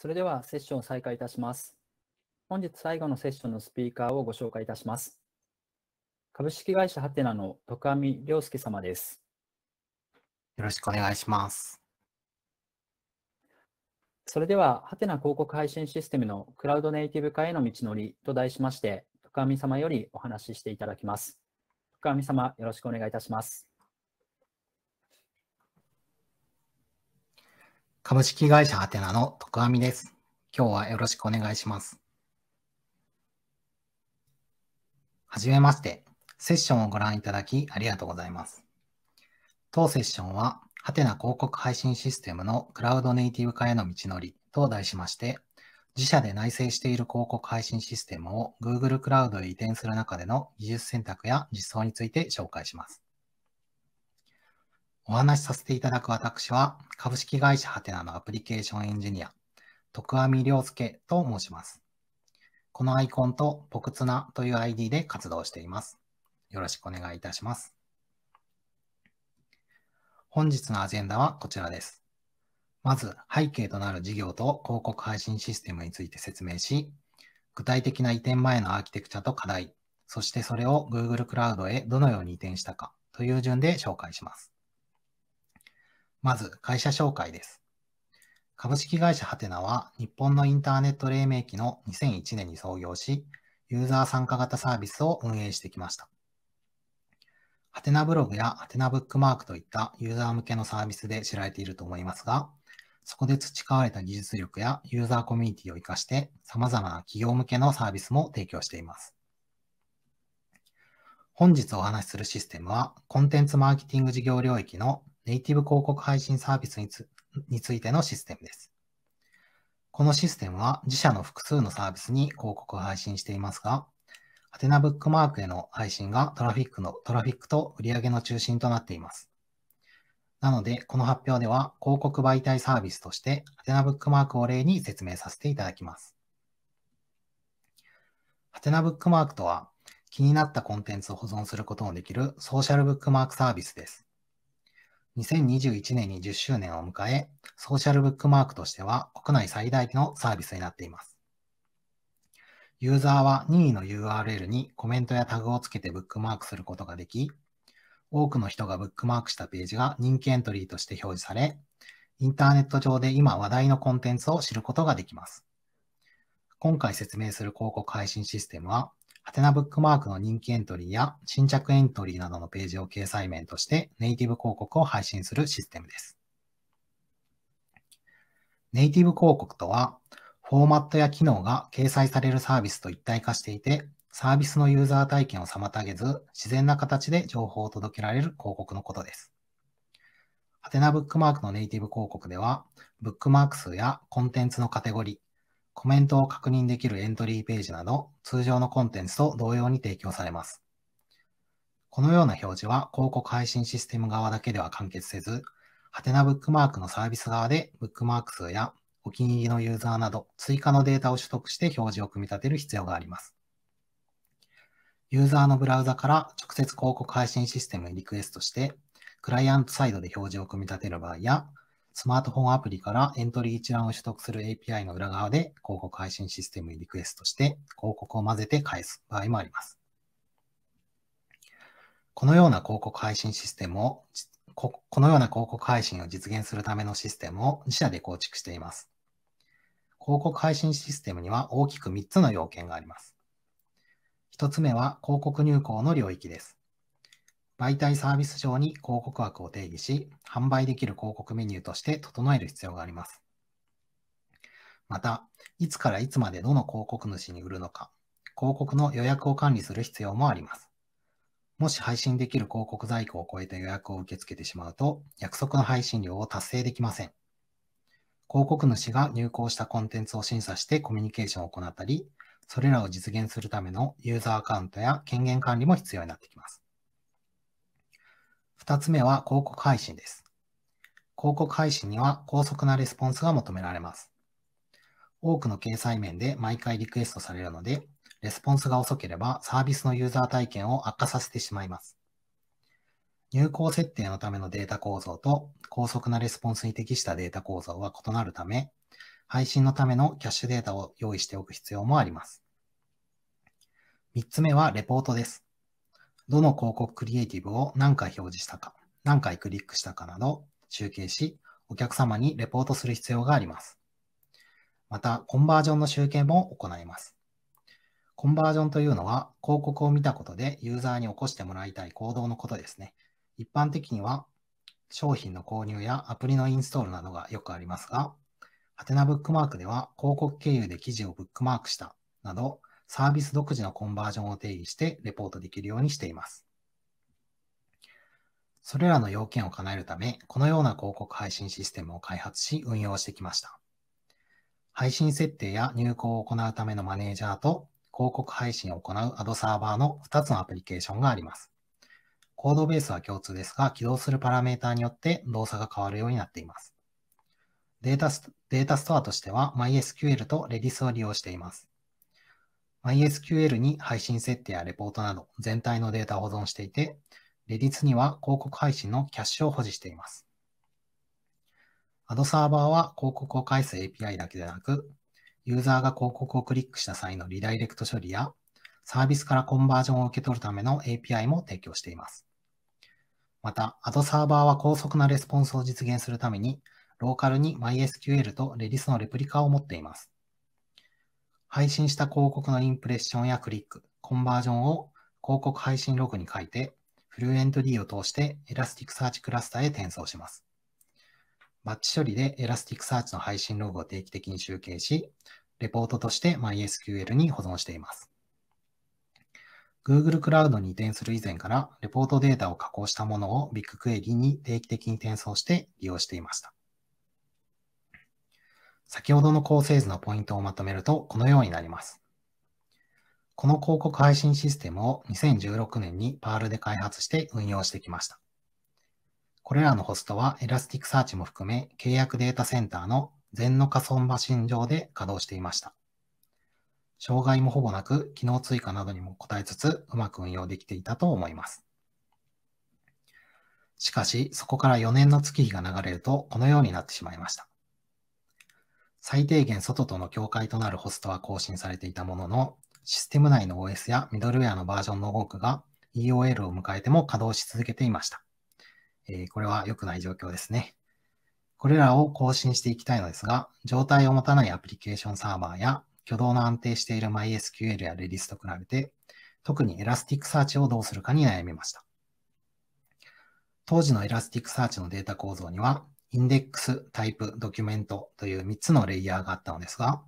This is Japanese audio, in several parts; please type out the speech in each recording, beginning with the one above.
それではセッションを再開いたします。本日最後のセッションのスピーカーをご紹介いたします。株式会社ハテナの徳網亮介様です。よろしくお願いします。それでは、ハテナ広告配信システムのクラウドネイティブ化への道のりと題しまして、徳網様よりお話ししていただきます。徳網様、よろしくお願いいたします。株式会社アテナの徳網です。今日はよろしくお願いします。はじめまして。セッションをご覧いただきありがとうございます。当セッションは、ハテナ広告配信システムのクラウドネイティブ化への道のりと題しまして、自社で内製している広告配信システムを Google クラウドへ移転する中での技術選択や実装について紹介します。お話しさせていただく私は、株式会社ハテナのアプリケーションエンジニア、徳網良介と申します。このアイコンとポクツナという ID で活動しています。よろしくお願いいたします。本日のアジェンダはこちらです。まず、背景となる事業と広告配信システムについて説明し、具体的な移転前のアーキテクチャと課題、そしてそれを Google クラウドへどのように移転したかという順で紹介します。まず、会社紹介です。株式会社ハテナは、日本のインターネット黎明期の2001年に創業し、ユーザー参加型サービスを運営してきました。ハテナブログやハテナブックマークといったユーザー向けのサービスで知られていると思いますが、そこで培われた技術力やユーザーコミュニティを活かして様々な企業向けのサービスも提供しています。本日お話しするシステムは、コンテンツマーケティング事業領域のネイティブ広告配信サービスにつについてのシステムです。このシステムは自社の複数のサービスに広告を配信していますが、ハテナブックマークへの配信がトラフィックの、トラフィックと売上の中心となっています。なので、この発表では広告媒体サービスとして、ハテナブックマークを例に説明させていただきます。ハテナブックマークとは、気になったコンテンツを保存することのできるソーシャルブックマークサービスです。2021年に10周年を迎え、ソーシャルブックマークとしては国内最大のサービスになっています。ユーザーは任意の URL にコメントやタグをつけてブックマークすることができ、多くの人がブックマークしたページが人気エントリーとして表示され、インターネット上で今話題のコンテンツを知ることができます。今回説明する広告配信システムは、アテナブックマークの人気エントリーや新着エントリーなどのページを掲載面としてネイティブ広告を配信するシステムです。ネイティブ広告とは、フォーマットや機能が掲載されるサービスと一体化していて、サービスのユーザー体験を妨げず、自然な形で情報を届けられる広告のことです。アテナブックマークのネイティブ広告では、ブックマーク数やコンテンツのカテゴリコメントを確認できるエントリーページなど、通常のコンテンツと同様に提供されます。このような表示は広告配信システム側だけでは完結せず、ハテナブックマークのサービス側でブックマーク数やお気に入りのユーザーなど追加のデータを取得して表示を組み立てる必要があります。ユーザーのブラウザから直接広告配信システムにリクエストして、クライアントサイドで表示を組み立てる場合や、スマートフォンアプリからエントリー一覧を取得する API の裏側で広告配信システムにリクエストして広告を混ぜて返す場合もあります。このような広告配信システムを、このような広告配信を実現するためのシステムを自社で構築しています。広告配信システムには大きく3つの要件があります。1つ目は広告入稿の領域です。媒体サービス上に広告枠を定義し、販売できる広告メニューとして整える必要があります。また、いつからいつまでどの広告主に売るのか、広告の予約を管理する必要もあります。もし配信できる広告在庫を超えた予約を受け付けてしまうと、約束の配信量を達成できません。広告主が入稿したコンテンツを審査してコミュニケーションを行ったり、それらを実現するためのユーザーアカウントや権限管理も必要になってきます。二つ目は広告配信です。広告配信には高速なレスポンスが求められます。多くの掲載面で毎回リクエストされるので、レスポンスが遅ければサービスのユーザー体験を悪化させてしまいます。入稿設定のためのデータ構造と高速なレスポンスに適したデータ構造は異なるため、配信のためのキャッシュデータを用意しておく必要もあります。3つ目はレポートです。どの広告クリエイティブを何回表示したか、何回クリックしたかなど集計し、お客様にレポートする必要があります。また、コンバージョンの集計も行います。コンバージョンというのは、広告を見たことでユーザーに起こしてもらいたい行動のことですね。一般的には、商品の購入やアプリのインストールなどがよくありますが、ハテナブックマークでは広告経由で記事をブックマークしたなど、サービス独自のコンバージョンを定義してレポートできるようにしています。それらの要件を叶えるため、このような広告配信システムを開発し運用してきました。配信設定や入稿を行うためのマネージャーと広告配信を行うアドサーバーの2つのアプリケーションがあります。コードベースは共通ですが、起動するパラメータによって動作が変わるようになっています。データストアとしては MySQL と Redis を利用しています。MySQL に配信設定やレポートなど全体のデータを保存していて、Redis には広告配信のキャッシュを保持しています。ad サーバーは広告を返す API だけでなく、ユーザーが広告をクリックした際のリダイレクト処理や、サービスからコンバージョンを受け取るための API も提供しています。また、ad サーバーは高速なレスポンスを実現するために、ローカルに MySQL と Redis のレプリカを持っています。配信した広告のインプレッションやクリック、コンバージョンを広告配信ログに書いて、フルエント D を通してエラスティックサーチクラスターへ転送します。バッチ処理でエラスティックサーチの配信ログを定期的に集計し、レポートとして MySQL に保存しています。Google クラウドに移転する以前から、レポートデータを加工したものを BigQuery に定期的に転送して利用していました。先ほどの構成図のポイントをまとめると、このようになります。この広告配信システムを2016年にパールで開発して運用してきました。これらのホストは Elasticsearch も含め契約データセンターの全の仮想マシン上で稼働していました。障害もほぼなく、機能追加などにも応えつつ、うまく運用できていたと思います。しかし、そこから4年の月日が流れると、このようになってしまいました。最低限外との境界となるホストは更新されていたものの、システム内の OS やミドルウェアのバージョンの多くが EOL を迎えても稼働し続けていました。えー、これは良くない状況ですね。これらを更新していきたいのですが、状態を持たないアプリケーションサーバーや挙動の安定している MySQL や Redis と比べて、特にエラスティックサーチをどうするかに悩みました。当時のエラスティックサーチのデータ構造には、インデックス、タイプ、ドキュメントという3つのレイヤーがあったのですが、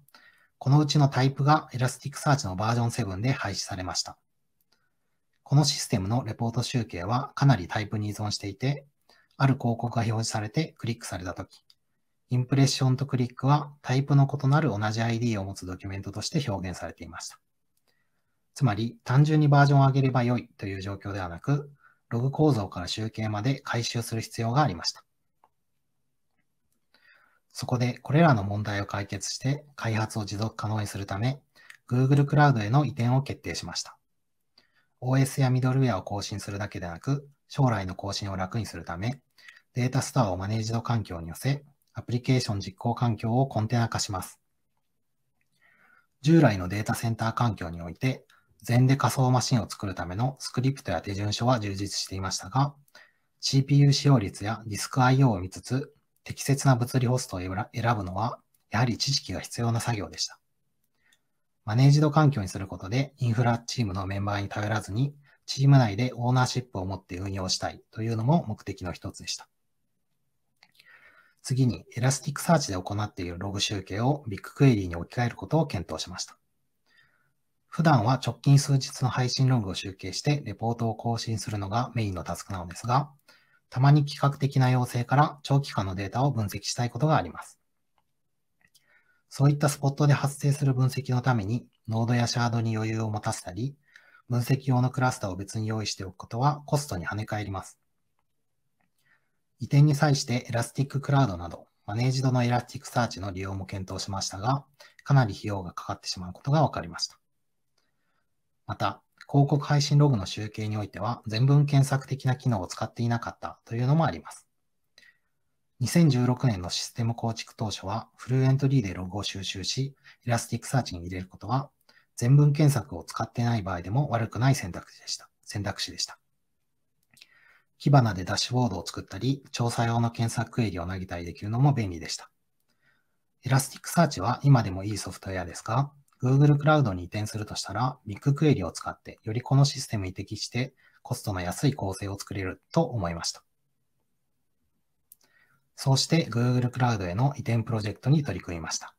このうちのタイプが Elasticsearch のバージョン7で廃止されました。このシステムのレポート集計はかなりタイプに依存していて、ある広告が表示されてクリックされたとき、インプレッションとクリックはタイプの異なる同じ ID を持つドキュメントとして表現されていました。つまり、単純にバージョンを上げれば良いという状況ではなく、ログ構造から集計まで回収する必要がありました。そこでこれらの問題を解決して開発を持続可能にするため、Google クラウドへの移転を決定しました。OS やミドルウェアを更新するだけでなく、将来の更新を楽にするため、データストアをマネージド環境に寄せ、アプリケーション実行環境をコンテナ化します。従来のデータセンター環境において、全で仮想マシンを作るためのスクリプトや手順書は充実していましたが、CPU 使用率やディスク IO を見つつ、適切な物理ホストを選ぶのは、やはり知識が必要な作業でした。マネージド環境にすることで、インフラチームのメンバーに頼らずに、チーム内でオーナーシップを持って運用したいというのも目的の一つでした。次に、エラスティックサーチで行っているログ集計をビッグクエリーに置き換えることを検討しました。普段は直近数日の配信ログを集計してレポートを更新するのがメインのタスクなのですが、たまに企画的な要請から長期間のデータを分析したいことがあります。そういったスポットで発生する分析のために、ノードやシャードに余裕を持たせたり、分析用のクラスターを別に用意しておくことはコストに跳ね返ります。移転に際してエラスティッククラウドなど、マネージドのエラスティックサーチの利用も検討しましたが、かなり費用がかかってしまうことが分かりました。また、広告配信ログの集計においては全文検索的な機能を使っていなかったというのもあります。2016年のシステム構築当初は、フルエントリーでログを収集し、エラスティックサーチに入れることは、全文検索を使ってない場合でも悪くない選択肢でした。選択肢でした。火花でダッシュボードを作ったり、調査用の検索クエリを投げたりできるのも便利でした。エラスティックサーチは今でもいいソフトウェアですが、Google クラウドに移転するとしたら、ビッグクエリを使って、よりこのシステムに適して、コストの安い構成を作れると思いました。そうして Google クラウドへの移転プロジェクトに取り組みました。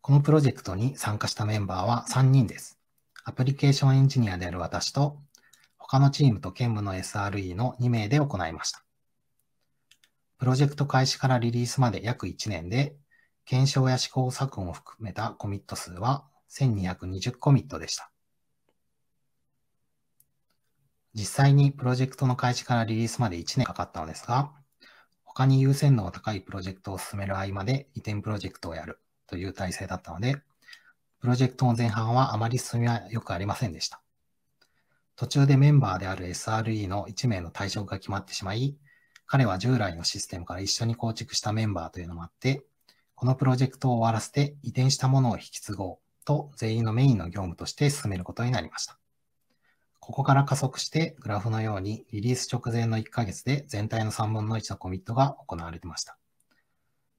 このプロジェクトに参加したメンバーは3人です。アプリケーションエンジニアである私と、他のチームと兼務の SRE の2名で行いました。プロジェクト開始からリリースまで約1年で、検証や試行錯誤を含めたコミット数は1220コミットでした。実際にプロジェクトの開始からリリースまで1年かかったのですが、他に優先度が高いプロジェクトを進める合間で移転プロジェクトをやるという体制だったので、プロジェクトの前半はあまり進みは良くありませんでした。途中でメンバーである SRE の1名の退職が決まってしまい、彼は従来のシステムから一緒に構築したメンバーというのもあって、このプロジェクトを終わらせて移転したものを引き継ごうと全員のメインの業務として進めることになりました。ここから加速してグラフのようにリリース直前の1ヶ月で全体の3分の1のコミットが行われてました。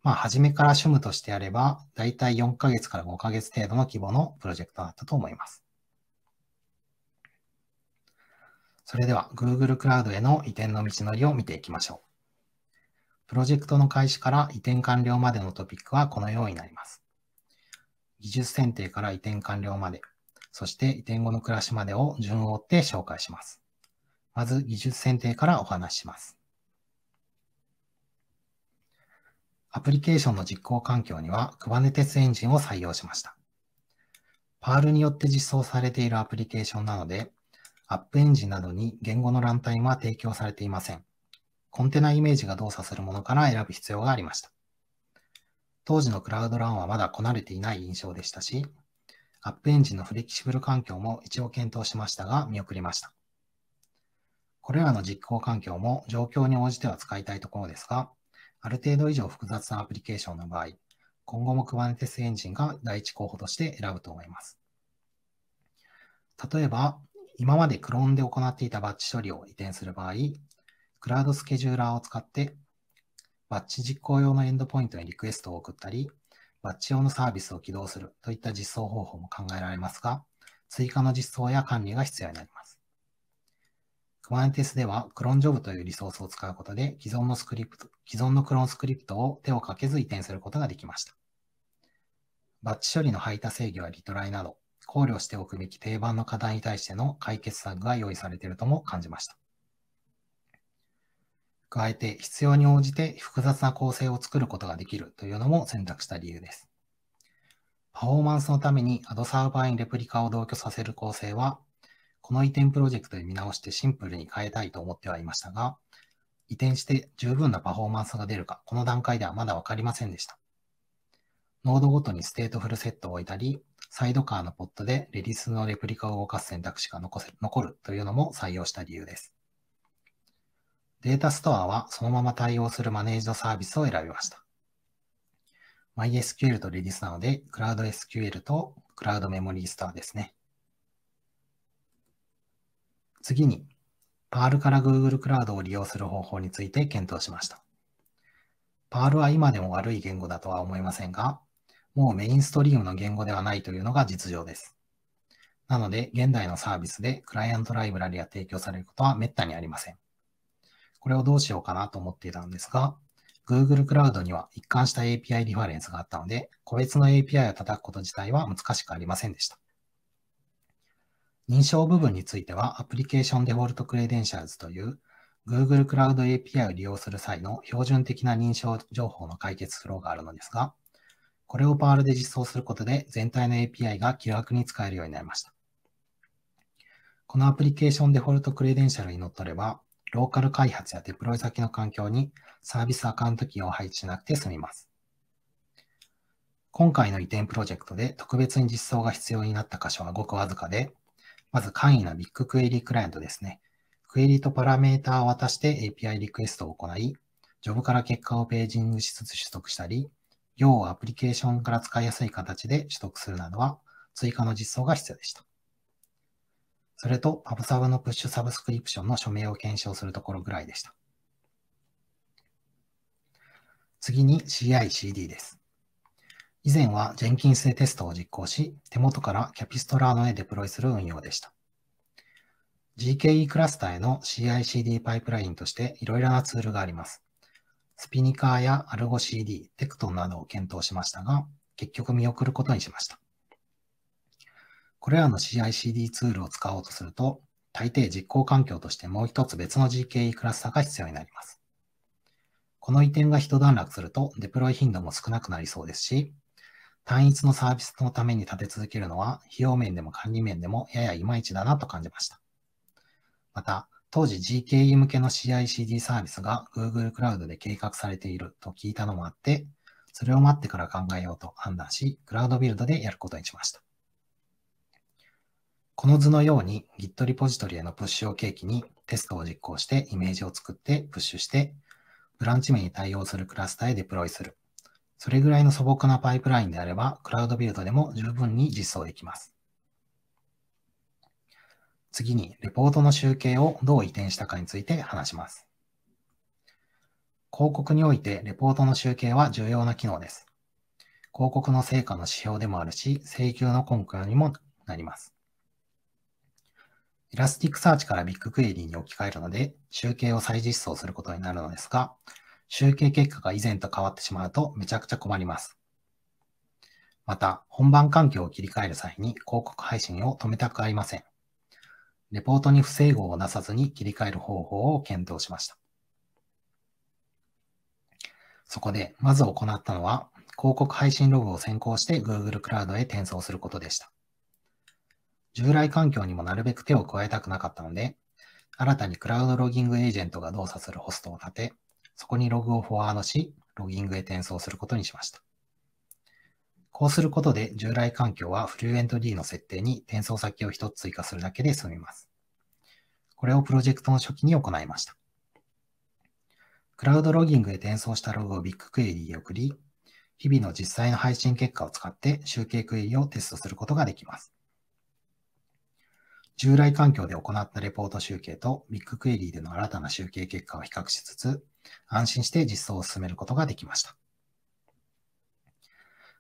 まあ、初めから趣味としてやれば、だいたい4ヶ月から5ヶ月程度の規模のプロジェクトだったと思います。それでは Google クラウドへの移転の道のりを見ていきましょう。プロジェクトの開始から移転完了までのトピックはこのようになります。技術選定から移転完了まで、そして移転後の暮らしまでを順を追って紹介します。まず技術選定からお話しします。アプリケーションの実行環境には Kubernetes エンジンを採用しました。パールによって実装されているアプリケーションなので、App エンジンなどに言語のランタイムは提供されていません。コンテナイメージが動作するものから選ぶ必要がありました。当時のクラウドランはまだこなれていない印象でしたし、アップエンジンのフレキシブル環境も一応検討しましたが見送りました。これらの実行環境も状況に応じては使いたいところですが、ある程度以上複雑なアプリケーションの場合、今後も Kubernetes エンジンが第一候補として選ぶと思います。例えば、今までクローンで行っていたバッチ処理を移転する場合、クラウドスケジューラーを使って、バッチ実行用のエンドポイントにリクエストを送ったり、バッチ用のサービスを起動するといった実装方法も考えられますが、追加の実装や管理が必要になります。Kubernetes ではクロンジョブというリソースを使うことで既存のスクリプト、既存のクロンスクリプトを手をかけず移転することができました。バッチ処理の排他制御やリトライなど、考慮しておくべき定番の課題に対しての解決策が用意されているとも感じました。加えて必要に応じて複雑な構成を作ることができるというのも選択した理由です。パフォーマンスのためにアドサーバーにレプリカを同居させる構成は、この移転プロジェクトで見直してシンプルに変えたいと思ってはいましたが、移転して十分なパフォーマンスが出るか、この段階ではまだわかりませんでした。ノードごとにステートフルセットを置いたり、サイドカーのポットでレディスのレプリカを動かす選択肢が残せ残るというのも採用した理由です。データストアはそのまま対応するマネージドサービスを選びました。MySQL と Redis なので、CloudSQL と Cloud Memory Store ですね。次に、p ー r l から Google Cloud を利用する方法について検討しました。p ー r l は今でも悪い言語だとは思いませんが、もうメインストリームの言語ではないというのが実情です。なので、現代のサービスでクライアントライブラリが提供されることは滅多にありません。これをどうしようかなと思っていたのですが、Google Cloud には一貫した API リファレンスがあったので、個別の API を叩くこと自体は難しくありませんでした。認証部分については、アプリケーションデフォルトクレデンシャルズという Google クラウド API を利用する際の標準的な認証情報の解決フローがあるのですが、これをパールで実装することで全体の API が気楽に使えるようになりました。このアプリケーションデフォルトクレデンシャルに乗っ取れば、ローカル開発やデプロイ先の環境にサービスアカウントキーを配置しなくて済みます。今回の移転プロジェクトで特別に実装が必要になった箇所はごくわずかで、まず簡易なビッグクエリクライアントですね。クエリとパラメータを渡して API リクエストを行い、ジョブから結果をページングしつつ取得したり、用をアプリケーションから使いやすい形で取得するなどは追加の実装が必要でした。それと、アブサブのプッシュサブスクリプションの署名を検証するところぐらいでした。次に CI/CD です。以前はジェンキンスでテストを実行し、手元からキャピストラーノへデプロイする運用でした。GKE クラスターへの CI/CD パイプラインとしていろいろなツールがあります。スピニカーやアルゴ CD、テクトンなどを検討しましたが、結局見送ることにしました。これらの CICD ツールを使おうとすると、大抵実行環境としてもう一つ別の GKE クラスターが必要になります。この移転が一段落するとデプロイ頻度も少なくなりそうですし、単一のサービスのために立て続けるのは費用面でも管理面でもややいまいちだなと感じました。また、当時 GKE 向けの CICD サービスが Google クラウドで計画されていると聞いたのもあって、それを待ってから考えようと判断し、クラウドビルドでやることにしました。この図のように Git リポジトリへのプッシュを契機にテストを実行してイメージを作ってプッシュして、ブランチ名に対応するクラスターへデプロイする。それぐらいの素朴なパイプラインであれば、クラウドビルドでも十分に実装できます。次に、レポートの集計をどう移転したかについて話します。広告において、レポートの集計は重要な機能です。広告の成果の指標でもあるし、請求の根拠にもなります。エラスティックサーチからビッグクエリーに置き換えるので、集計を再実装することになるのですが、集計結果が以前と変わってしまうとめちゃくちゃ困ります。また、本番環境を切り替える際に広告配信を止めたくありません。レポートに不整合をなさずに切り替える方法を検討しました。そこで、まず行ったのは、広告配信ログを先行して Google クラウドへ転送することでした。従来環境にもなるべく手を加えたくなかったので、新たにクラウドロギングエージェントが動作するホストを立て、そこにログをフォワードし、ロギングへ転送することにしました。こうすることで従来環境はフルエン t D の設定に転送先を1つ追加するだけで済みます。これをプロジェクトの初期に行いました。クラウドロギングへ転送したログをビッグクエリーへ送り、日々の実際の配信結果を使って集計クエリをテストすることができます。従来環境で行ったレポート集計とビッグクエリーでの新たな集計結果を比較しつつ、安心して実装を進めることができました。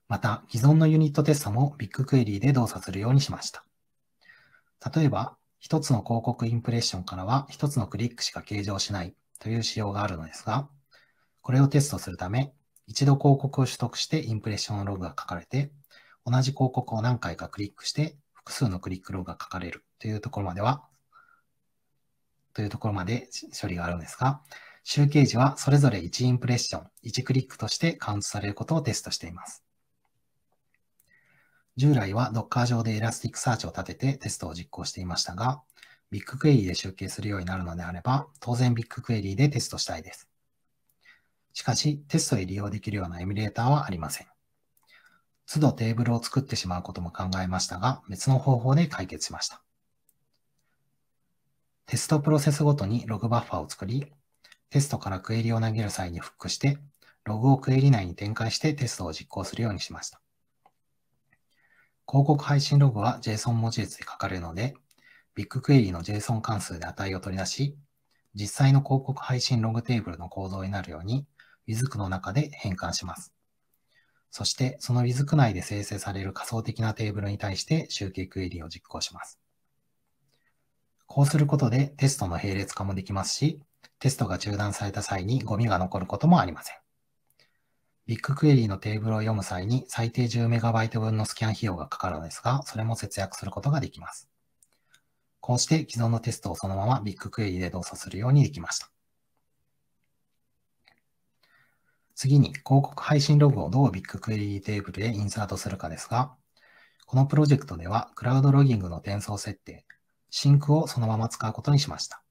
また、既存のユニットテストもビッグクエリーで動作するようにしました。例えば、一つの広告インプレッションからは一つのクリックしか計上しないという仕様があるのですが、これをテストするため、一度広告を取得してインプレッションのログが書かれて、同じ広告を何回かクリックして複数のクリックローが書かれるというところまでは、というところまで処理があるんですが、集計時はそれぞれ1インプレッション、1クリックとしてカウントされることをテストしています。従来は Docker 上でエラスティックサーチを立ててテストを実行していましたが、ビッグクエリで集計するようになるのであれば、当然ビッグクエリでテストしたいです。しかし、テストへ利用できるようなエミュレーターはありません。都度テーブルを作ってしまうことも考えましたが、別の方法で解決しました。テストプロセスごとにログバッファを作り、テストからクエリを投げる際にフックして、ログをクエリ内に展開してテストを実行するようにしました。広告配信ログは JSON 文字列で書かれるので、ビッグクエリの JSON 関数で値を取り出し、実際の広告配信ログテーブルの構造になるように、w i ズ c の中で変換します。そしてそのウィズ c 内で生成される仮想的なテーブルに対して集計クエリを実行します。こうすることでテストの並列化もできますし、テストが中断された際にゴミが残ることもありません。ビッグクエリのテーブルを読む際に最低 10MB 分のスキャン費用がかかるのですが、それも節約することができます。こうして既存のテストをそのままビッグクエリで動作するようにできました。次に広告配信ログをどうビッグクエリーテーブルへインサートするかですが、このプロジェクトではクラウドロギングの転送設定、シンクをそのまま使うことにしました。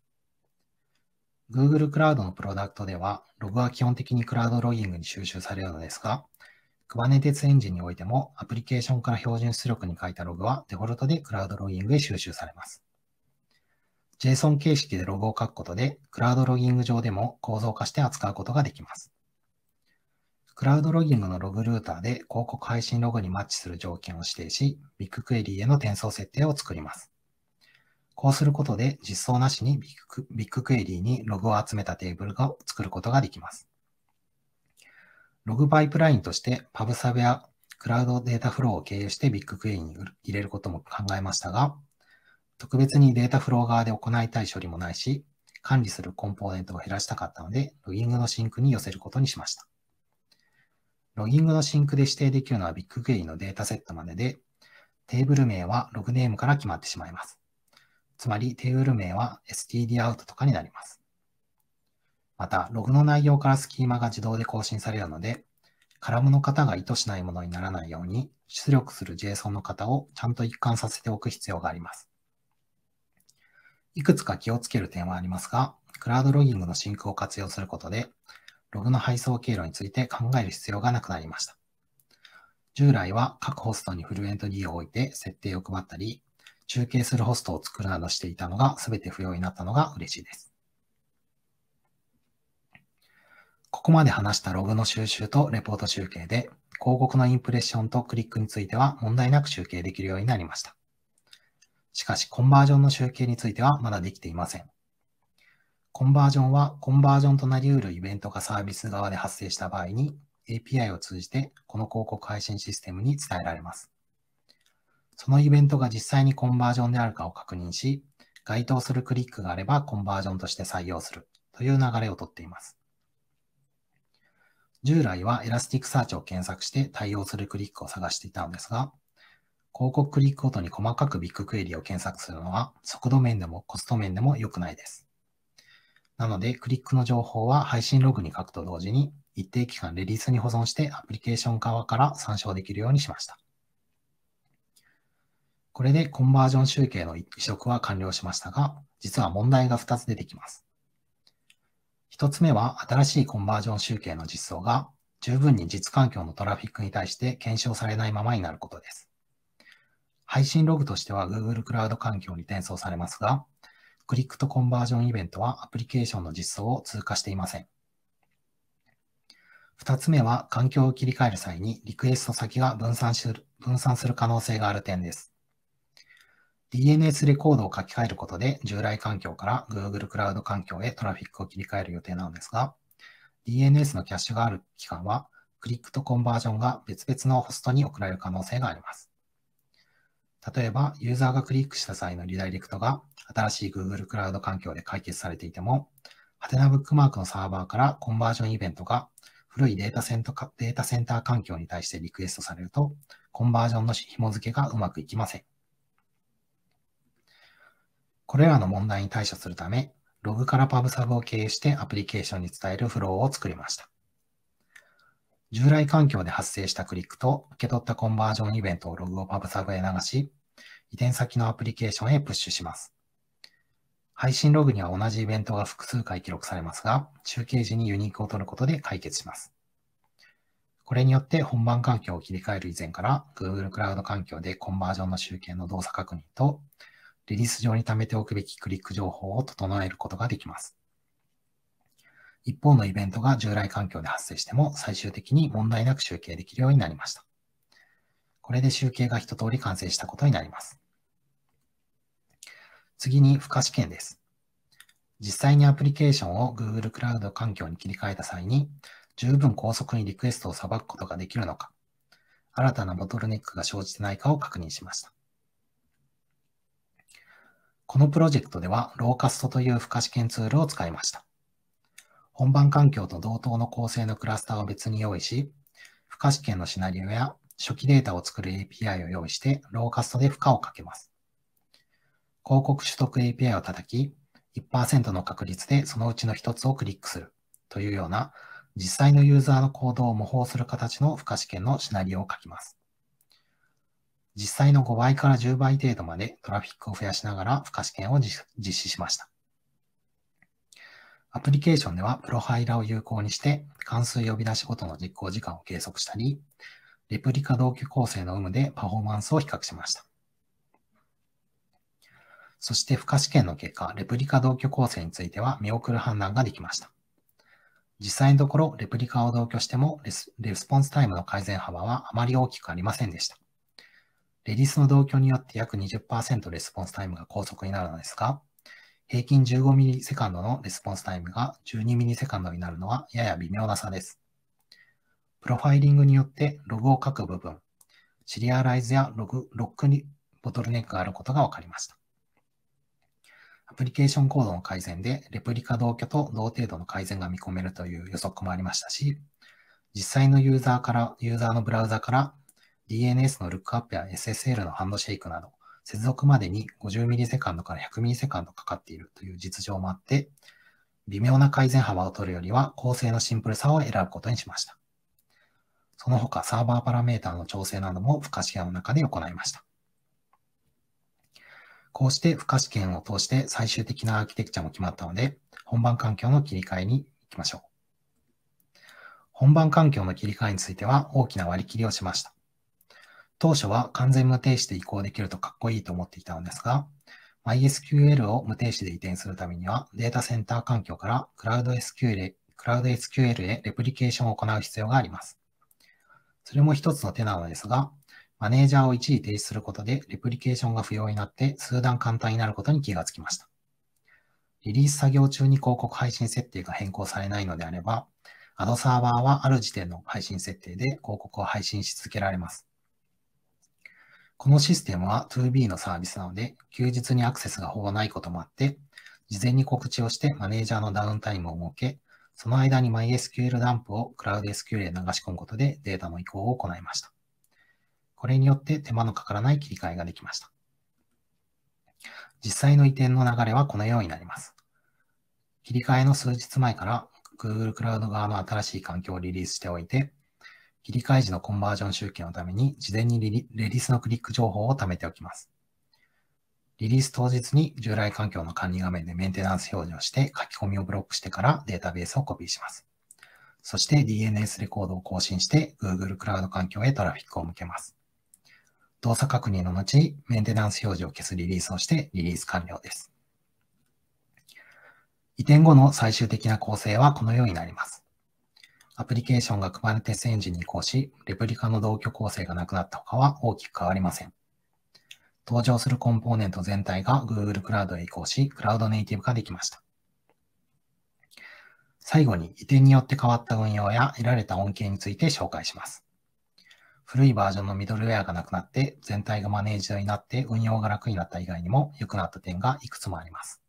Google クラウドのプロダクトでは、ログは基本的にクラウドロギングに収集されるのですが、Kubernetes エンジンにおいてもアプリケーションから標準出力に書いたログはデフォルトでクラウドロギングへ収集されます。JSON 形式でログを書くことで、クラウドロギング上でも構造化して扱うことができます。クラウドロギングのログルーターで広告配信ログにマッチする条件を指定し、ビッグクエリへの転送設定を作ります。こうすることで実装なしにビッグクエリにログを集めたテーブルを作ることができます。ログパイプラインとして PubSub やクラウドデータフローを経由してビッグクエリに入れることも考えましたが、特別にデータフロー側で行いたい処理もないし、管理するコンポーネントを減らしたかったので、ロギングのシンクに寄せることにしました。ロギングのシンクで指定できるのはビッグクエリのデータセットまでで、テーブル名はログネームから決まってしまいます。つまりテーブル名は stdout とかになります。また、ログの内容からスキーマが自動で更新されるので、カラムの型が意図しないものにならないように、出力する JSON の型をちゃんと一貫させておく必要があります。いくつか気をつける点はありますが、クラウドロギングのシンクを活用することで、ログの配送経路について考える必要がなくなりました。従来は各ホストにフルエント D を置いて設定を配ったり、中継するホストを作るなどしていたのが全て不要になったのが嬉しいです。ここまで話したログの収集とレポート集計で、広告のインプレッションとクリックについては問題なく集計できるようになりました。しかし、コンバージョンの集計についてはまだできていません。コンバージョンは、コンバージョンとなり得るイベントがサービス側で発生した場合に、API を通じてこの広告配信システムに伝えられます。そのイベントが実際にコンバージョンであるかを確認し、該当するクリックがあればコンバージョンとして採用するという流れをとっています。従来はエラスティックサーチを検索して対応するクリックを探していたのですが、広告クリックごとに細かくビッグクエリを検索するのは速度面でもコスト面でも良くないです。なので、クリックの情報は配信ログに書くと同時に、一定期間デリースに保存してアプリケーション側から参照できるようにしました。これでコンバージョン集計の移植は完了しましたが、実は問題が2つ出てきます。1つ目は、新しいコンバージョン集計の実装が十分に実環境のトラフィックに対して検証されないままになることです。配信ログとしては Google クラウド環境に転送されますが、クリックとコンバージョンイベントはアプリケーションの実装を通過していません。2つ目は環境を切り替える際にリクエスト先が分散する分散する可能性がある点です。DNS レコードを書き換えることで従来環境から Google クラウド環境へトラフィックを切り替える予定なのですが、DNS のキャッシュがある期間はクリックとコンバージョンが別々のホストに送られる可能性があります。例えば、ユーザーがクリックした際のリダイレクトが新しい Google クラウド環境で解決されていても、ハテナブックマークのサーバーからコンバージョンイベントが古いデータセンター環境に対してリクエストされると、コンバージョンの紐付けがうまくいきません。これらの問題に対処するため、ログから PubSub を経由してアプリケーションに伝えるフローを作りました。従来環境で発生したクリックと受け取ったコンバージョンイベントをログをパブサブへ流し、移転先のアプリケーションへプッシュします。配信ログには同じイベントが複数回記録されますが、中継時にユニークを取ることで解決します。これによって本番環境を切り替える以前から Google クラウド環境でコンバージョンの集計の動作確認とリリース上に貯めておくべきクリック情報を整えることができます。一方のイベントが従来環境で発生しても最終的に問題なく集計できるようになりました。これで集計が一通り完成したことになります。次に付加試験です。実際にアプリケーションを Google クラウド環境に切り替えた際に、十分高速にリクエストをさばくことができるのか、新たなボトルネックが生じてないかを確認しました。このプロジェクトでは、ローカストという付加試験ツールを使いました。本番環境と同等の構成のクラスターを別に用意し、負荷試験のシナリオや初期データを作る API を用意して、ローカストで負荷をかけます。広告取得 API を叩き、1%の確率でそのうちの1つをクリックするというような、実際のユーザーの行動を模倣する形の負荷試験のシナリオを書きます。実際の5倍から10倍程度までトラフィックを増やしながら負荷試験を実施しました。アプリケーションではプロハイラを有効にして関数呼び出しごとの実行時間を計測したり、レプリカ同期構成の有無でパフォーマンスを比較しました。そして負荷試験の結果、レプリカ同居構成については見送る判断ができました。実際のところ、レプリカを同居してもレス、レスポンスタイムの改善幅はあまり大きくありませんでした。レディスの同居によって約20%レスポンスタイムが高速になるのですが、平均15ミリセカンドのレスポンスタイムが12ミリセカンドになるのはやや微妙な差です。プロファイリングによってログを書く部分、シリアライズやログ、ロックにボトルネックがあることが分かりました。アプリケーションコードの改善でレプリカ同居と同程度の改善が見込めるという予測もありましたし、実際のユーザーから、ユーザーのブラウザから DNS のルックアップや SSL のハンドシェイクなど、接続までに50ミリセカンドから100ミリセカンドかかっているという実情もあって、微妙な改善幅を取るよりは構成のシンプルさを選ぶことにしました。その他サーバーパラメータの調整なども不可試験の中で行いました。こうして不可試験を通して最終的なアーキテクチャも決まったので、本番環境の切り替えに行きましょう。本番環境の切り替えについては大きな割り切りをしました。当初は完全無停止で移行できるとかっこいいと思っていたのですが、MySQL を無停止で移転するためには、データセンター環境からクラウド SQL へ、クラウド SQL へレプリケーションを行う必要があります。それも一つの手なのですが、マネージャーを一時停止することで、レプリケーションが不要になって数段簡単になることに気がつきました。リリース作業中に広告配信設定が変更されないのであれば、アドサーバーはある時点の配信設定で広告を配信し続けられます。このシステムは 2B のサービスなので、休日にアクセスがほぼないこともあって、事前に告知をしてマネージャーのダウンタイムを設け、その間に MySQL ダンプを CloudSQL へ流し込むことでデータの移行を行いました。これによって手間のかからない切り替えができました。実際の移転の流れはこのようになります。切り替えの数日前から Google Cloud 側の新しい環境をリリースしておいて、切り替え時のコンバージョン集計のために、事前にリリースのクリック情報を貯めておきます。リリース当日に従来環境の管理画面でメンテナンス表示をして書き込みをブロックしてからデータベースをコピーします。そして DNS レコードを更新して Google クラウド環境へトラフィックを向けます。動作確認の後、メンテナンス表示を消すリリースをしてリリース完了です。移転後の最終的な構成はこのようになります。アプリケーションが組まれてスエンジンに移行し、レプリカの同居構成がなくなった他は大きく変わりません。登場するコンポーネント全体が Google クラウドへ移行し、クラウドネイティブ化できました。最後に移転によって変わった運用や得られた恩恵について紹介します。古いバージョンのミドルウェアがなくなって、全体がマネージドになって運用が楽になった以外にも良くなった点がいくつもあります。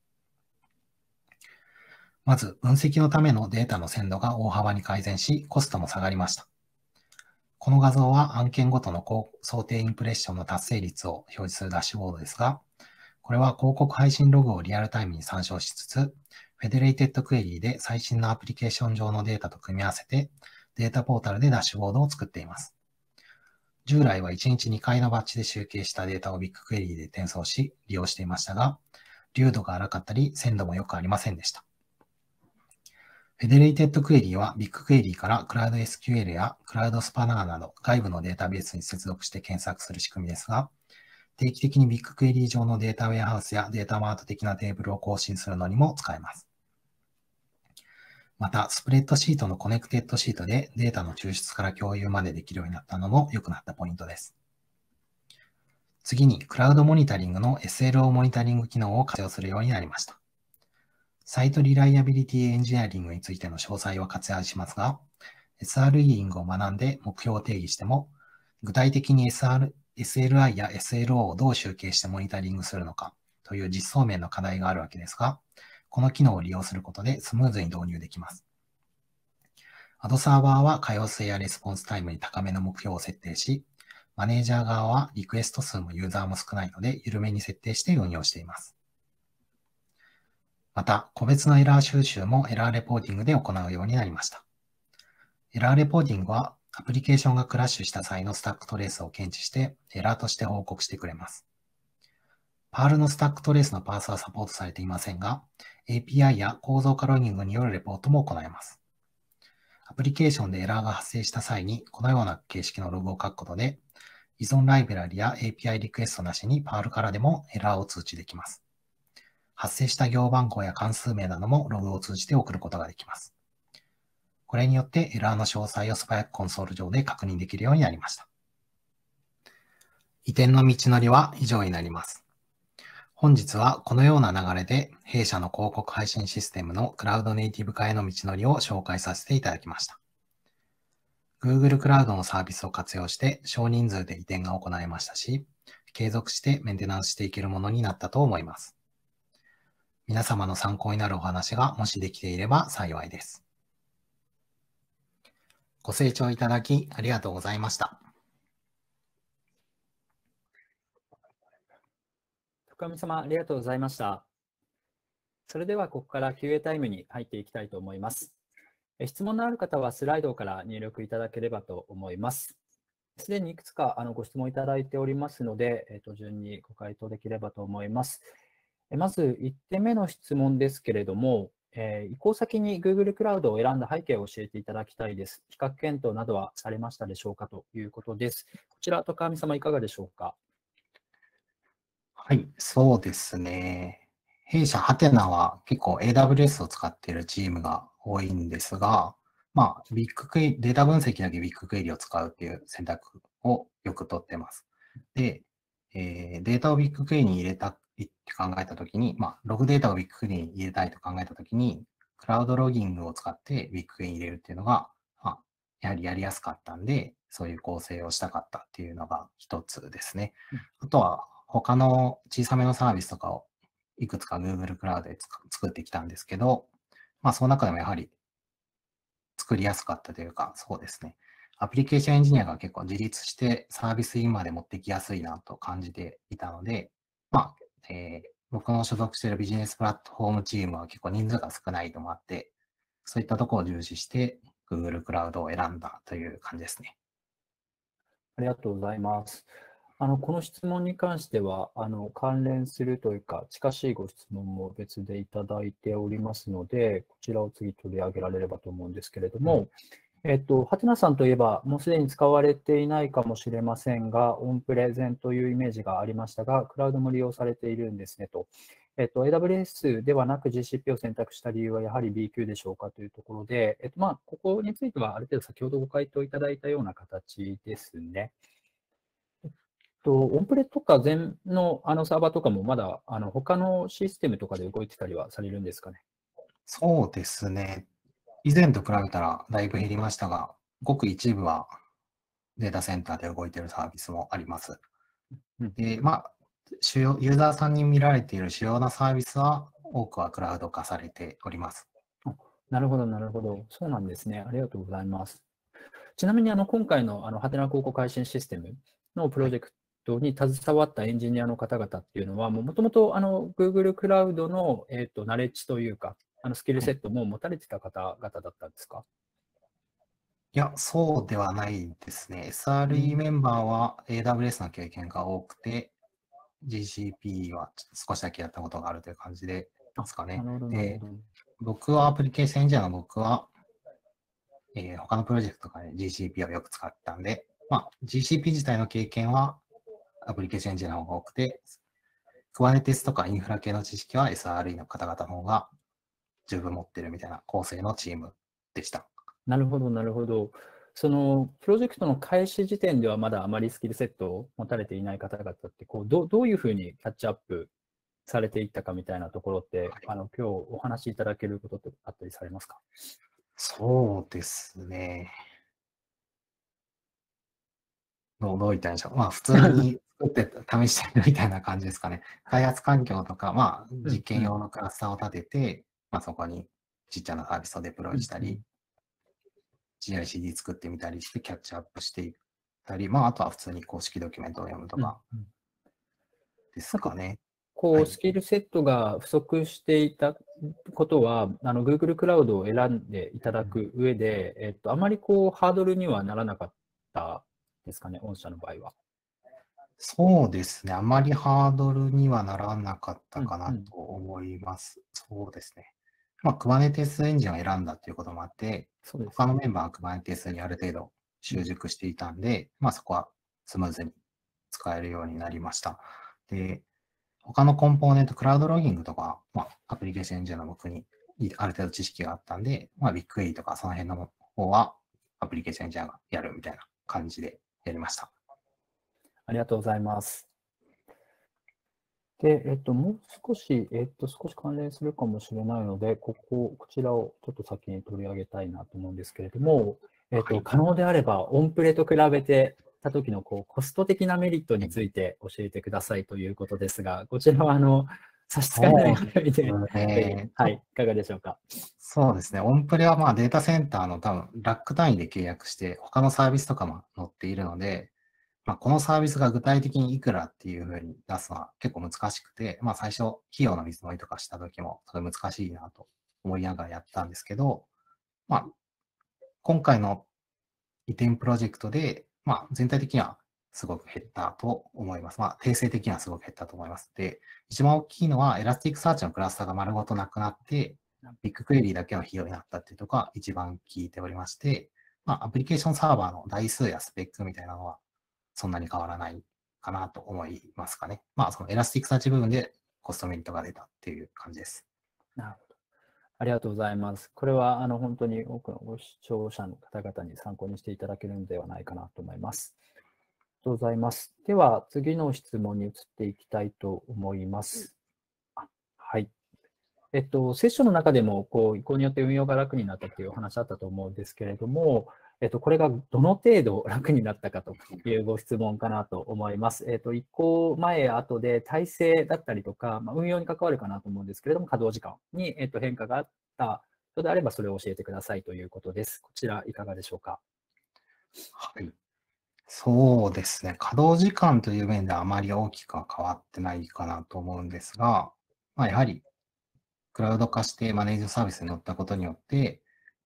まず、分析のためのデータの鮮度が大幅に改善し、コストも下がりました。この画像は案件ごとの想定インプレッションの達成率を表示するダッシュボードですが、これは広告配信ログをリアルタイムに参照しつつ、フェデレイテッドクエリーで最新のアプリケーション上のデータと組み合わせて、データポータルでダッシュボードを作っています。従来は1日2回のバッチで集計したデータをビッグクエリーで転送し、利用していましたが、流度が荒かったり、鮮度もよくありませんでした。フェデレイテッドクエリはビッグクエリからクラウド SQL やクラウドスパナーなど外部のデータベースに接続して検索する仕組みですが、定期的にビッグクエリ上のデータウェアハウスやデータマート的なテーブルを更新するのにも使えます。また、スプレッドシートのコネクテッドシートでデータの抽出から共有までできるようになったのも良くなったポイントです。次に、クラウドモニタリングの SLO モニタリング機能を活用するようになりました。サイトリライアビリティエンジニアリングについての詳細は割愛しますが、SRE イングを学んで目標を定義しても、具体的に SR SLI や SLO をどう集計してモニタリングするのかという実装面の課題があるわけですが、この機能を利用することでスムーズに導入できます。アドサーバーは可用性やレスポンスタイムに高めの目標を設定し、マネージャー側はリクエスト数もユーザーも少ないので緩めに設定して運用しています。また、個別のエラー収集もエラーレポーティングで行うようになりました。エラーレポーティングは、アプリケーションがクラッシュした際のスタックトレースを検知して、エラーとして報告してくれます。パールのスタックトレースのパースはサポートされていませんが、API や構造化ロギングによるレポートも行えます。アプリケーションでエラーが発生した際に、このような形式のログを書くことで、依存ライブラリや API リクエストなしにパールからでもエラーを通知できます。発生した行番号や関数名などもログを通じて送ることができます。これによってエラーの詳細を素早くコンソール上で確認できるようになりました。移転の道のりは以上になります。本日はこのような流れで弊社の広告配信システムのクラウドネイティブ化への道のりを紹介させていただきました。Google クラウドのサービスを活用して少人数で移転が行えましたし、継続してメンテナンスしていけるものになったと思います。皆様の参考になるお話がもしできていれば幸いです。ご清聴いただきありがとうございました。深見様、ありがとうございました。それではここから QA タイムに入っていきたいと思います。質問のある方はスライドから入力いただければと思います。すでにいくつかあのご質問いただいておりますので、えっと順にご回答できればと思います。まず1点目の質問ですけれども、えー、移行先に Google クラウドを選んだ背景を教えていただきたいです。比較検討などはされましたでしょうかということです。こちら、高見様いかがでしょうか。はい、そうですね。弊社ハテナは結構 AWS を使っているチームが多いんですが、まあ、ビッグクエデータ分析だけビッグクエリを使うっていう選択をよくとってます。で、えー、データをビッグクエリに入れたいって考えたときに、まあ、ログデータをビッグクエリに入れたいと考えたときに、クラウドロギングを使ってビッグクエリに入れるっていうのが、まあ、やはりやりやすかったんで、そういう構成をしたかったっていうのが一つですね。あとは、他の小さめのサービスとかをいくつか Google クラウドで作ってきたんですけど、まあ、その中でもやはり作りやすかったというか、そうですね。アプリケーションエンジニアが結構自立してサービス今まで持ってきやすいなと感じていたので、まあ、えー、僕の所属しているビジネスプラットフォームチームは結構人数が少ないのもあって、そういったところを重視して Google クラウドを選んだという感じですね。ありがとうございます。あの、この質問に関しては、あの、関連するというか、近しいご質問も別でいただいておりますので、こちらを次取り上げられればと思うんですけれども、えっと、はてなさんといえば、もうすでに使われていないかもしれませんが、オンプレゼンというイメージがありましたが、クラウドも利用されているんですねと。えっと、AWS ではなく GCP を選択した理由はやはり BQ でしょうかというところで、えっとまあ、ここについてはある程度先ほどご回答いただいたような形ですね。えっと、オンプレとか全のあのサーバーとかもまだあの他のシステムとかで動いてたりはされるんですかねそうですね。以前と比べたらだいぶ減りましたが、ごく一部はデータセンターで動いているサービスもあります。で、まあ、主要ユーザーさんに見られている主要なサービスは、多くはクラウド化されております。なるほど、なるほど。そうなんですね。ありがとうございます。ちなみに、あの、今回の、あの、ハテナ広告配信システムのプロジェクトに携わったエンジニアの方々っていうのは、もともと、あの、Google クラウドの、えっ、ー、と、ナレッジというか、あのスキルセットも持たれてた方々だったんですかいや、そうではないですね。SRE メンバーは AWS の経験が多くて、GCP は少しだけやったことがあるという感じでですかね。で、僕はアプリケーションエンジニアの僕は、えー、他のプロジェクトとかで GCP をよく使ったんで、まあ、GCP 自体の経験はアプリケーションエンジニアの方が多くて、クワネテ r トとかインフラ系の知識は SRE の方々の方が十分持ってるみたいな構成のチームでした。なるほど、なるほど。そのプロジェクトの開始時点ではまだあまりスキルセットを持たれていない方々ってこうど、どういうふうにキャッチアップされていったかみたいなところって、はい、あの今日お話しいただけることってあったりされますかそうですね。どういったんでしょう。まあ、普通に作って試してるみたいな感じですかね。開発環境とか、まあ、実験用のクラスターを立てて、まあ、そこにちっちゃなサービスをデプロイしたり、g i c d 作ってみたりしてキャッチアップしていったり、まあ、あとは普通に公式ドキュメントを読むとか、ですかね。こう、スキルセットが不足していたことは、あの、Google クラウドを選んでいただく上で、えっと、あまりこう、ハードルにはならなかったですかね、御社の場合は。そうですね。あまりハードルにはならなかったかなと思います。うんうん、そうですね。まあ、クバネ e r エンジンを選んだということもあって、そうです他のメンバーはクバネ e r にある程度習熟していたんで、まあ、そこはスムーズに使えるようになりました。で、他のコンポーネント、クラウドロギングとか、まあ、アプリケーションエンジンの僕にある程度知識があったんで、まあ、ビッグエイとかその辺の方はアプリケーションエンジンがやるみたいな感じでやりました。ありがとうございます。で、えっと、もう少し、えっと、少し関連するかもしれないので、ここ、こちらをちょっと先に取り上げたいなと思うんですけれども、えっと、可能であれば、オンプレと比べてた時のこうコスト的なメリットについて教えてくださいということですが、こちらはあの差し支えない範囲ね、はい、いかがでしょうか。そうですね、オンプレはまあデータセンターの多分ラック単位で契約して、他のサービスとかも載っているので、まあ、このサービスが具体的にいくらっていうふうに出すのは結構難しくて、まあ、最初、費用の見積もりとかした時も、それ難しいなと思いながらやったんですけど、まあ、今回の移転プロジェクトで、まあ、全体的にはすごく減ったと思います。まあ、定性的にはすごく減ったと思います。で、一番大きいのは、エラスティックサーチのクラスターが丸ごとなくなって、ビッグクエリーだけの費用になったっていうところが一番効いておりまして、まあ、アプリケーションサーバーの台数やスペックみたいなのは、そんなに変わらないかなと思いますかね。まあ、そのエラスティックサーチ部分でコストメリットが出たっていう感じです。なるほど。ありがとうございます。これはあの本当に多くのご視聴者の方々に参考にしていただけるのではないかなと思います。ありがとうございます。では、次の質問に移っていきたいと思います。はい。えっと、セッションの中でも、こう、移行によって運用が楽になったというお話あったと思うんですけれども、えっと、これがどの程度楽になったかというご質問かなと思います。えっと、移行前、後で体制だったりとか、まあ、運用に関わるかなと思うんですけれども、稼働時間に、えっと、変化があったのであれば、それを教えてくださいということです。こちら、いかがでしょうか。はい。そうですね。稼働時間という面ではあまり大きくは変わってないかなと思うんですが、まあ、やはり、クラウド化してマネージャーサービスに乗ったことによって、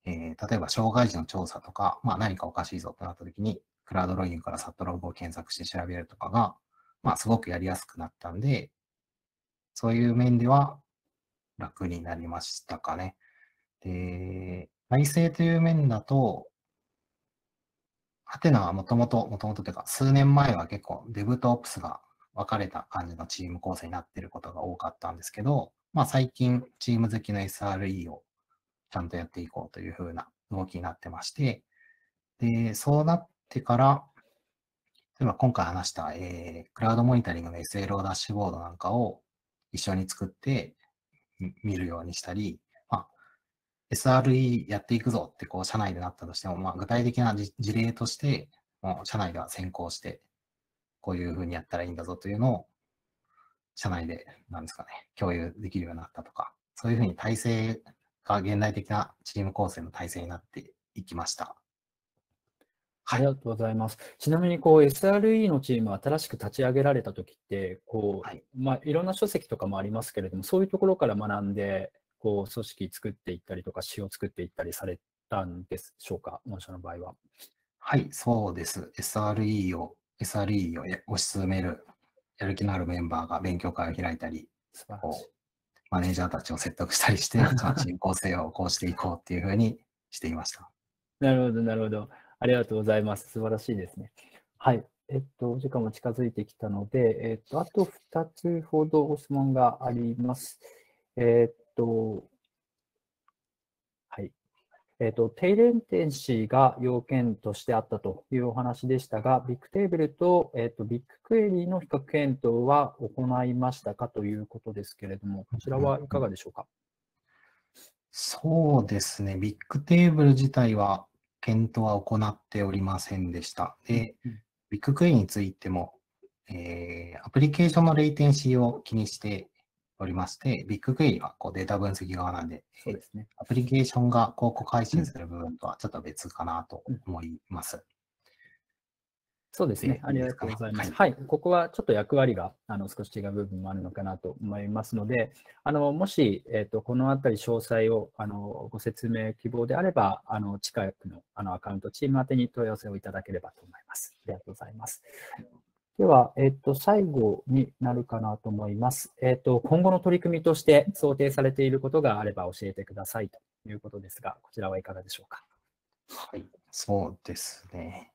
えー、例えば障害児の調査とか、まあ、何かおかしいぞってなった時に、クラウドロインからサットログを検索して調べるとかが、まあ、すごくやりやすくなったんで、そういう面では楽になりましたかね。で、内政という面だと、ハテナはもともと、もともとというか、数年前は結構デブとオプスが分かれた感じのチーム構成になっていることが多かったんですけど、まあ最近チーム好きの SRE をちゃんとやっていこうというふうな動きになってまして、で、そうなってから、例えば今回話した、えー、クラウドモニタリングの SLO ダッシュボードなんかを一緒に作って見るようにしたり、まあ、SRE やっていくぞってこう社内でなったとしても、まあ、具体的な事例として、もう社内では先行して、こういうふうにやったらいいんだぞというのを、社内で、なんですかね、共有できるようになったとか、そういうふうに体制が現代的なチーム構成の体制になっていきました。はい、ありがとうございます。ちなみにこう SRE のチームを新しく立ち上げられた時ってこう、はいまあ、いろんな書籍とかもありますけれどもそういうところから学んでこう組織作っていったりとか詩を作っていったりされたんでしょうか、本社の場合は。はい、そうです。SRE を SRE を推し進めるやる気のあるメンバーが勉強会を開いたり、マネージャーたちを説得したりして、進行性をこうしていこうっていうふうにしていました。なるほど、なるほど。ありがとうございます。素晴らしいですね。はい。えっと、お時間も近づいてきたので、えっと、あと2つほどご質問があります。えっと、えっ、ー、と、低レンテンシーが要件としてあったというお話でしたが、ビッグテーブルと,、えっ、ー、とビッグクエリーの比較検討は行いましたかということですけれども、こちらはいかがでしょうか。そうですね、ビッグテーブル自体は検討は行っておりませんでした。で、ビッグクエリーについても、えー、アプリケーションのレイテンシーを気にして、おりまして、ビッグクエリはこうデータ分析側なんで、そうですね、アプリケーションが広告配信する部分とはちょっと別かなと思います。うん、そうですね。ありがとうございます。はい、はい、ここはちょっと役割があの少し違う部分もあるのかなと思いますので、あのもし、えーと、このあたり詳細をあのご説明希望であれば、あの近くのあのアカウントチーム宛てに問い合わせをいただければと思います。ありがとうございます。では、えっと、最後になるかなと思います。えっと、今後の取り組みとして想定されていることがあれば教えてくださいということですが、こちらはいかがでしょうか。はい、そうですね。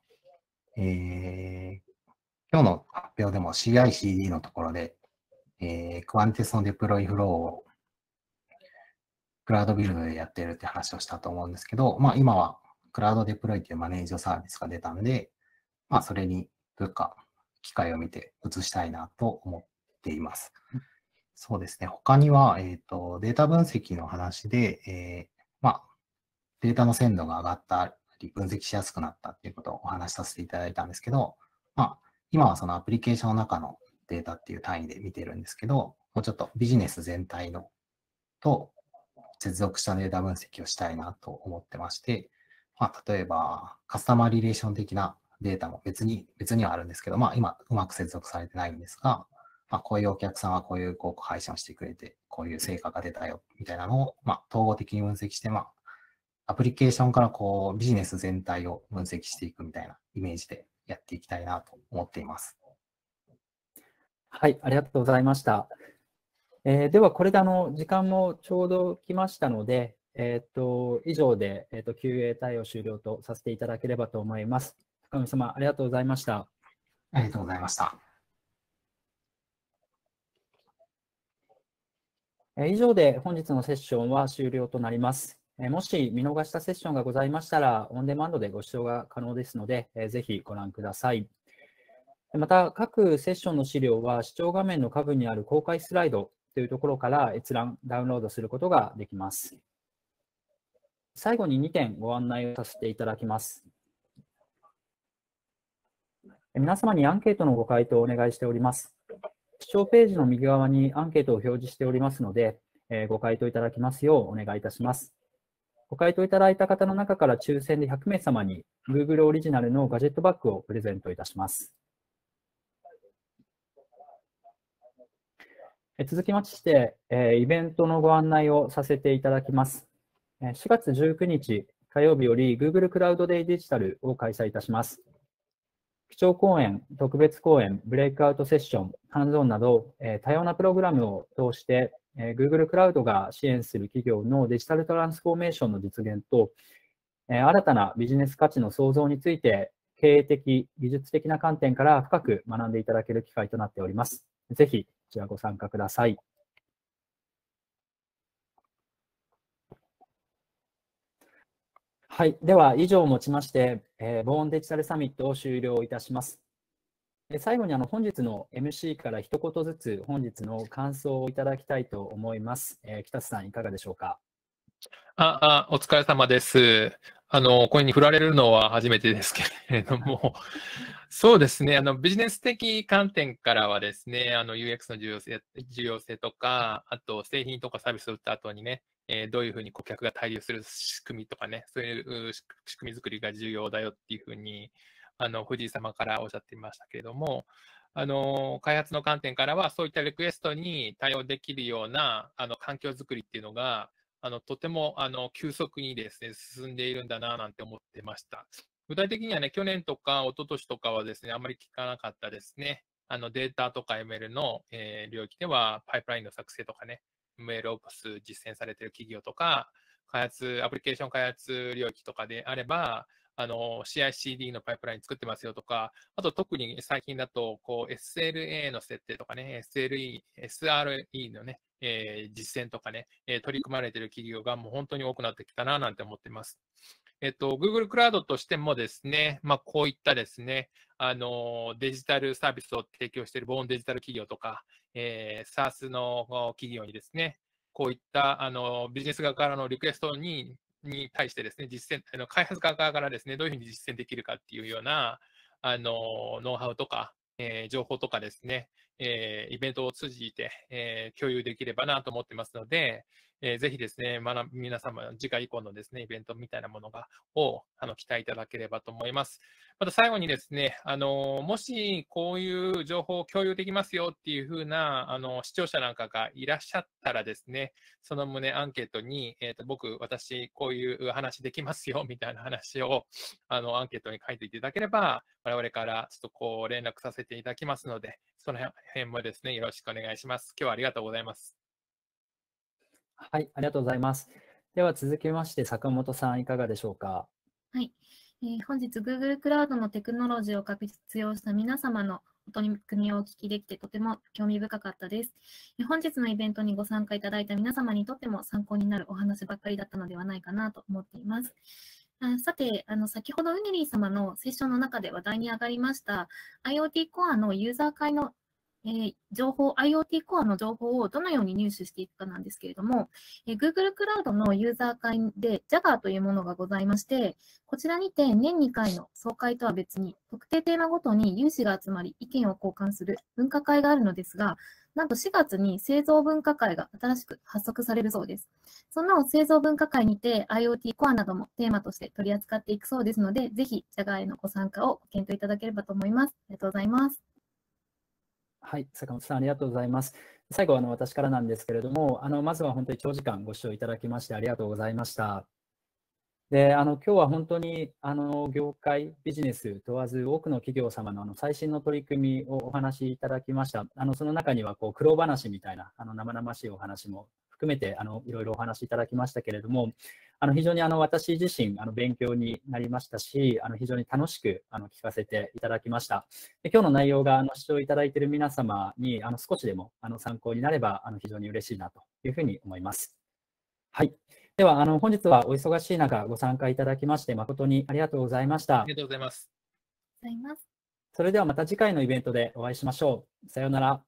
えー、今日の発表でも CICD のところで、えー、クアンティスのデプロイフローをクラウドビルドでやってるって話をしたと思うんですけど、まあ今はクラウドデプロイというマネージャーサービスが出たので、まあそれに部下機会を見て移したいなと思っています。そうですね。他には、えっ、ー、と、データ分析の話で、えー、まデータの鮮度が上がったり、分析しやすくなったっていうことをお話しさせていただいたんですけど、まあ、今はそのアプリケーションの中のデータっていう単位で見てるんですけど、もうちょっとビジネス全体のと接続したデータ分析をしたいなと思ってまして、まあ、例えばカスタマーリレーション的なデータも別に、別にはあるんですけど、まあ今うまく接続されてないんですが、まあこういうお客さんはこういう広告配信をしてくれて、こういう成果が出たよ、みたいなのを、まあ統合的に分析して、まあアプリケーションからこうビジネス全体を分析していくみたいなイメージでやっていきたいなと思っています。はい、ありがとうございました。えー、では、これであの時間もちょうど来ましたので、えー、っと以上で、えー、っと QA 対応終了とさせていただければと思います。神様、ありがとうございました。ありがとうございました。以上で本日のセッションは終了となります。もし見逃したセッションがございましたら、オンデマンドでご視聴が可能ですので、ぜひご覧ください。また、各セッションの資料は、視聴画面の下部にある公開スライドというところから閲覧、ダウンロードすることができます。最後に2点ご案内をさせていただきます。皆様にアンケートのご回答をお願いしております。視聴ページの右側にアンケートを表示しておりますので、えご回答いただきますようお願いいたします。ご回答いただいた方の中から抽選で100名様に Google オリジナルのガジェットバッグをプレゼントいたします。続きまして、イベントのご案内をさせていただきます。4月19日火曜日より Google クラウドデイデジタルを開催いたします。基調講演、特別講演、ブレイクアウトセッション、ハンズオンなど、え多様なプログラムを通して、え Google クラウドが支援する企業のデジタルトランスフォーメーションの実現と、え新たなビジネス価値の創造について、経営的、技術的な観点から深く学んでいただける機会となっております。ぜひ、こちらご参加ください。はい。では、以上をもちまして、えー、ボーンデジタルサミットを終了いたします。え最後にあの本日の MC から一言ずつ本日の感想をいただきたいと思います。えー、北瀬さん、いかがでしょうか。ああお疲れ様です。あの、これに振られるのは初めてですけれども、そうですね、あの、ビジネス的観点からはですね、あの、UX の重要性、重要性とか、あと、製品とかサービスを打った後にね、えー、どういうふうに顧客が滞留する仕組みとかね、そういう仕組み作りが重要だよっていうふうに、あの、藤井様からおっしゃっていましたけれども、あの、開発の観点からは、そういったリクエストに対応できるような、あの、環境作りっていうのが、あの、とても、あの、急速にですね、進んでいるんだな、なんて思ってました。具体的にはね、去年とか一昨年とかはですね、あまり聞かなかったですね。あの、データとか ML の、えー、領域では、パイプラインの作成とかね、メールオプス実践されてる企業とか、開発、アプリケーション開発領域とかであれば、あの、CICD のパイプライン作ってますよとか、あと特に最近だと、こう、SLA の設定とかね、SLE、SRE のね、えー、実践とかね、えー、取り組まれてる企業がもう本当に多くなってきたな、なんて思ってます。えっと、Google クラウドとしてもですね、まあ、こういったですね、あの、デジタルサービスを提供しているボーンデジタル企業とか、えー、SARS の企業にですね、こういったあのビジネス側からのリクエストにに対してですね、実践、あの開発側からですね、どういうふうに実践できるかっていうような、あの、ノウハウとか、えー、情報とかですね、えー、イベントを通じて、えー、共有できればなと思ってますので、えー、ぜひですね、まあ、皆様、次回以降のですね、イベントみたいなものが、を、あの、期待いただければと思います。また最後にですね、あの、もし、こういう情報を共有できますよっていうふうな、あの、視聴者なんかがいらっしゃったらですね、その旨アンケートに、えっ、ー、と、僕、私、こういう話できますよ、みたいな話を、あの、アンケートに書いていただければ、我々からちょっとこう、連絡させていただきますので、その辺もですね、よろしくお願いします。今日はありがとうございます。はい、ありがとうございます。では続きまして、坂本さん、いかがでしょうか。はい、えー、本日、Google クラウドのテクノロジーを活用した皆様のお取り組みをお聞きできてとても興味深かったです。本日のイベントにご参加いただいた皆様にとっても参考になるお話ばかりだったのではないかなと思っています。あさて、あの、先ほどうねりー様のセッションの中で話題に上がりました IoT コアのユーザー会のえー、情報、IoT コアの情報をどのように入手していくかなんですけれども、えー、Google クラウドのユーザー会で Jagger というものがございまして、こちらにて年2回の総会とは別に、特定テーマごとに有志が集まり意見を交換する分科会があるのですが、なんと4月に製造分科会が新しく発足されるそうです。その製造分科会にて IoT コアなどもテーマとして取り扱っていくそうですので、ぜひ Jagger へのご参加をご検討いただければと思います。ありがとうございます。はい、坂本さん、ありがとうございます。最後、あの私からなんですけれども、あのまずは本当に長時間ご視聴いただきましてありがとうございました。であの今日は本当にあの業界、ビジネス問わず多くの企業様のあの最新の取り組みをお話しいただきました。あのその中にはこう苦労話みたいなあの生々しいお話も含めてあのいろいろお話しいただきましたけれども、あの非常にあの私自身あの勉強になりましたし、あの非常に楽しくあの聞かせていただきました。で今日の内容があの視聴いただいている皆様にあの少しでもあの参考になればあの非常に嬉しいなというふうに思います。はい。では、あの本日はお忙しい中ご参加いただきまして誠にありがとうございました。ありがとうございます。それではまた次回のイベントでお会いしましょう。さようなら。